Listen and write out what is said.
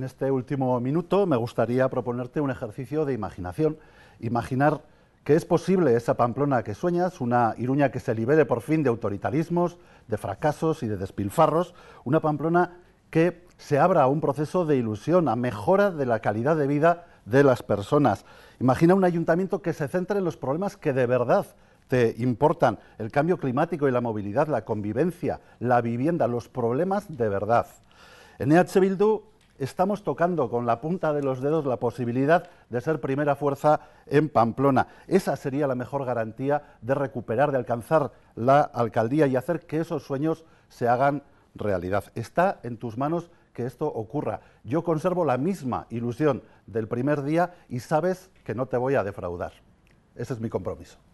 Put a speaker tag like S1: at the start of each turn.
S1: En este último minuto me gustaría proponerte un ejercicio de imaginación, imaginar que es posible esa Pamplona que sueñas, una Iruña que se libere por fin de autoritarismos, de fracasos y de despilfarros, una Pamplona que se abra a un proceso de ilusión, a mejora de la calidad de vida de las personas. Imagina un ayuntamiento que se centre en los problemas que de verdad te importan, el cambio climático y la movilidad, la convivencia, la vivienda, los problemas de verdad. En EH Bildu estamos tocando con la punta de los dedos la posibilidad de ser primera fuerza en Pamplona. Esa sería la mejor garantía de recuperar, de alcanzar la alcaldía y hacer que esos sueños se hagan realidad. Está en tus manos que esto ocurra. Yo conservo la misma ilusión del primer día y sabes que no te voy a defraudar. Ese es mi compromiso.